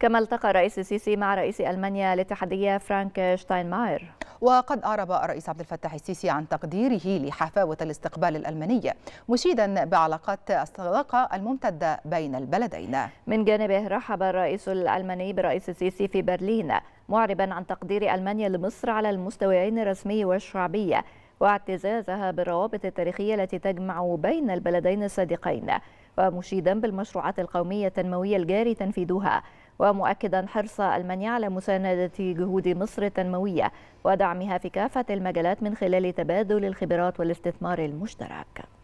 كما التقى الرئيس السيسي مع رئيس ألمانيا الاتحادية فرانك شتاينماير وقد أعرب الرئيس عبد الفتاح السيسي عن تقديره لحفاوة الاستقبال الألماني مشيدا بعلاقات الصداقة الممتدة بين البلدين من جانبه رحب الرئيس الألماني برئيس السيسي في برلين معربا عن تقدير ألمانيا لمصر على المستويين الرسمي والشعبي واعتزازها بالروابط التاريخية التي تجمع بين البلدين الصديقين ومشيدا بالمشروعات القومية التنموية الجاري تنفيذها ومؤكدا حرص المانيا على مساندة جهود مصر التنموية ودعمها في كافة المجالات من خلال تبادل الخبرات والاستثمار المشترك